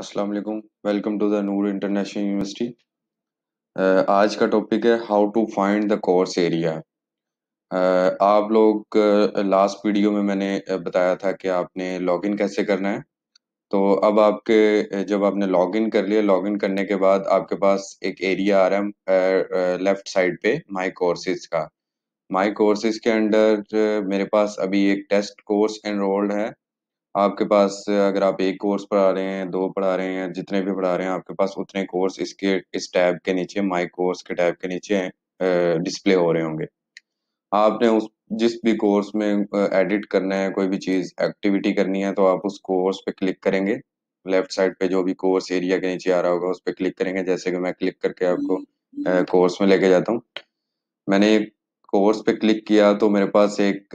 अस्सलाम वालेकुम welcome to the Noor International University आज का टॉपिक है how to find the course area आप लोग लास्ट uh, वीडियो में मैंने uh, बताया था कि आपने लॉगिन कैसे करना है तो अब आपके uh, जब आपने लॉगिन कर लिया लॉगिन करने के बाद आपके पास एक एरिया आ रहा है लेफ्ट uh, साइड पे माई कोर्सेज का माई कोर्सेज के अंडर मेरे पास अभी एक टेस्ट कोर्स एनरोल्ड है आपके पास अगर आप एक कोर्स पढ़ा रहे हैं दो पढ़ा रहे हैं जितने भी पढ़ा रहे हैं आपके पास उतने कोर्स इसके इस टैब के नीचे माई कोर्स के टैब के नीचे डिस्प्ले हो रहे होंगे आपने उस जिस भी कोर्स में एडिट करना है कोई भी चीज़ एक्टिविटी करनी है तो आप उस कोर्स पे क्लिक करेंगे लेफ्ट साइड पे जो भी कोर्स एरिया के नीचे आ रहा होगा उस पर क्लिक करेंगे जैसे कि मैं क्लिक करके आपको हम्म, हम्म। कोर्स में लेके जाता हूँ मैंने कोर्स पे क्लिक किया तो मेरे पास एक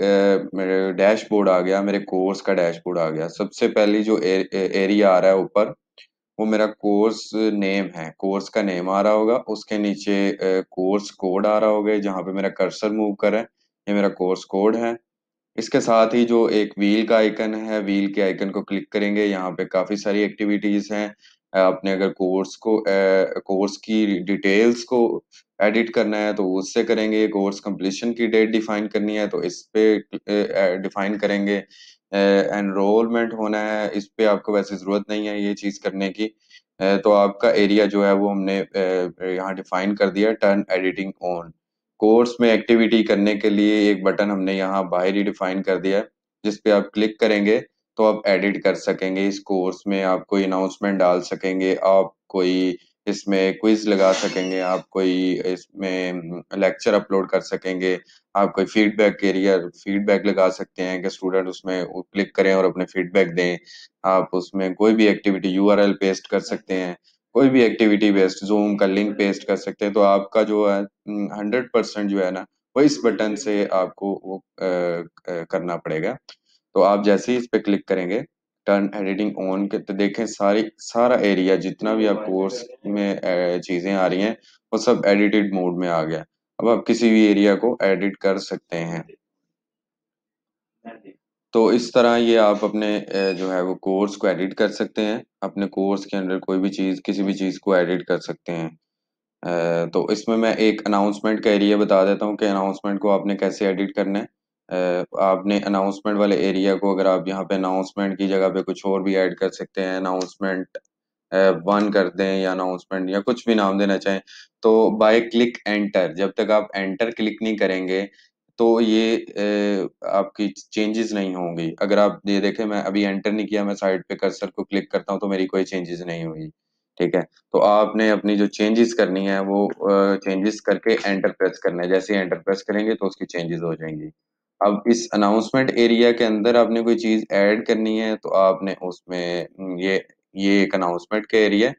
मेरे डैशबोर्ड आ गया मेरे कोर्स का डैशबोर्ड आ गया सबसे पहली जो ए, ए, एरिया आ रहा है ऊपर वो मेरा कोर्स नेम है कोर्स का नेम आ रहा होगा उसके नीचे कोर्स कोड आ रहा होगा जहाँ पे मेरा कर्सर मूव करे ये मेरा कोर्स कोड है इसके साथ ही जो एक व्हील का आइकन है व्हील के आइकन को क्लिक करेंगे यहाँ पे काफी सारी एक्टिविटीज हैं आपने अगर कोर्स को कोर्स की डिटेल्स को एडिट करना है तो उससे करेंगे कोर्स कंप्लीशन की डेट डिफाइन करनी है तो इस पे डिफाइन करेंगे एनरोलमेंट होना है इस पे आपको वैसे ज़रूरत नहीं है ये चीज़ करने की तो आपका एरिया जो है वो हमने यहाँ डिफाइन कर दिया टर्न एडिटिंग ऑन कोर्स में एक्टिविटी करने के लिए एक बटन हमने यहाँ बाहर ही डिफाइन कर दिया है जिस पे आप क्लिक करेंगे तो आप एडिट कर सकेंगे इस कोर्स में आप कोई अनाउंसमेंट डाल सकेंगे आप कोई इसमें क्विज लगा सकेंगे आप कोई इसमें लेक्चर हम्म, अपलोड कर सकेंगे आप कोई फीडबैक कैरियर फीडबैक लगा सकते हैं कि स्टूडेंट उसमें क्लिक करें और अपने फीडबैक दें आप उसमें कोई भी एक्टिविटी यूआरएल पेस्ट कर सकते हैं कोई भी एक्टिविटी बेस्ट जूम का लिंक पेस्ट कर सकते हैं तो आपका जो है हंड्रेड हम्म, परसेंट जो है ना वो इस बटन से आपको वो आ, करना पड़ेगा तो आप जैसे ही इस पर क्लिक करेंगे टर्न एडिटिंग ऑन के तो देखें सारी सारा एरिया जितना भी आप कोर्स में चीज़ें आ रही हैं वो सब एडिटेड मोड में आ गया अब आप किसी भी एरिया को एडिट कर सकते हैं तो इस तरह ये आप अपने जो है वो कोर्स को एडिट कर सकते हैं अपने कोर्स के अंदर कोई भी चीज़ किसी भी चीज़ को एडिट कर सकते हैं तो इसमें मैं एक अनाउंसमेंट का एरिया बता देता हूँ कि अनाउंसमेंट को आपने कैसे एडिट करना है आपने अनाउंसमेंट वाले एरिया को अगर आप यहाँ पे अनाउंसमेंट की जगह पे कुछ और भी ऐड कर सकते हैं अनाउंसमेंट वन कर दें या अनाउंसमेंट या कुछ भी नाम देना चाहें तो बाय क्लिक एंटर जब तक आप एंटर क्लिक नहीं करेंगे तो ये आपकी चेंजेस नहीं होंगी अगर आप ये देखें मैं अभी एंटर नहीं किया मैं साइड पे कर्सर को क्लिक करता हूँ तो मेरी कोई चेंजेस नहीं हुई ठीक है तो आपने अपनी जो चेंजेस करनी है वो चेंजेस करके एंटर प्रेस करना है जैसे एंटर प्रेस करेंगे तो उसकी चेंजेस हो जाएंगी अब इस अनाउंसमेंट एरिया के अंदर आपने कोई चीज़ ऐड करनी है तो आपने उसमें हम्म, ये ये एक अनाउंसमेंट का एरिया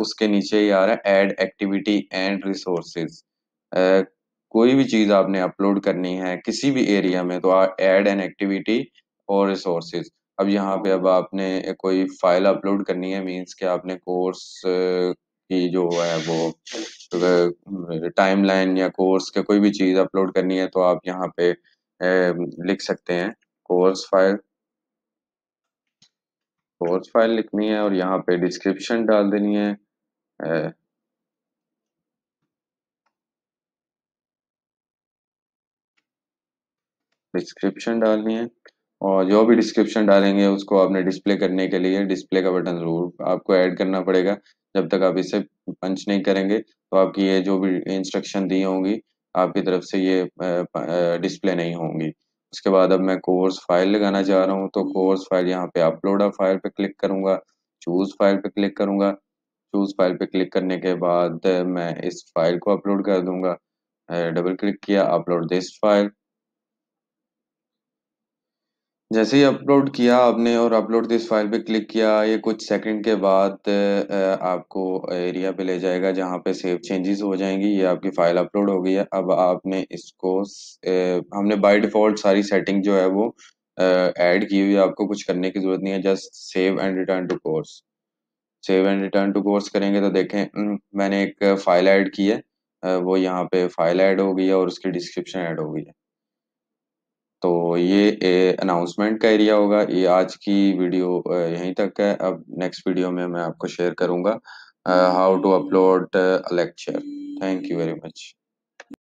उसके नीचे ये आ रहा है ऐड एक्टिविटी एंड रिसोर्सेज कोई भी चीज़ आपने अपलोड करनी है किसी भी एरिया में तो ऐड एन एक्टिविटी और रिसोर्सेज अब यहाँ पे अब आपने कोई फाइल अपलोड करनी है मींस कि आपने कोर्स की जो है वो टाइमलाइन हम्म, या कोर्स के कोई भी चीज़ अपलोड करनी है तो आप यहाँ पे लिख सकते हैं कोर्स फाइल कोर्स फाइल लिखनी है और यहाँ पे डिस्क्रिप्शन डाल देनी है ए, डिस्क्रिप्शन डालनी है और जो भी डिस्क्रिप्शन डालेंगे उसको आपने डिस्प्ले करने के लिए डिस्प्ले का बटन ज़रूर आपको ऐड करना पड़ेगा जब तक आप इसे पंच नहीं करेंगे तो आपकी ये जो भी इंस्ट्रक्शन दी होंगी आपकी तरफ से ये डिस्प्ले नहीं होंगी उसके बाद अब मैं कोर्स फाइल लगाना चाह रहा हूँ तो कोर्स फाइल यहाँ पे अपलोड आ फाइल पे क्लिक करूँगा चूज फाइल पे क्लिक करूँगा चूज फाइल पे क्लिक करने के बाद मैं इस फाइल को अपलोड कर दूंगा डबल क्लिक किया अपलोड दिस फाइल जैसे ही अपलोड किया आपने और अपलोड दिस फाइल पे क्लिक किया ये कुछ सेकंड के बाद आपको एरिया पे ले जाएगा जहाँ पे सेव चेंजेस हो जाएंगी ये आपकी फाइल अपलोड हो गई है अब आपने इसको हमने बाय डिफ़ॉल्ट सारी सेटिंग जो है वो ऐड की हुई है आपको कुछ करने की ज़रूरत नहीं है just save and return to course save and return to course करेंगे तो देखें मैंने एक फ़ाइल ऐड की है वो यहाँ पे फाइल ऐड हो गई है और उसकी डिस्क्रिप्शन ऐड हो गई है तो ये अनाउंसमेंट का एरिया होगा ये आज की वीडियो यहीं तक है अब नेक्स्ट वीडियो में मैं आपको शेयर करूंगा how to upload lecture thank you very much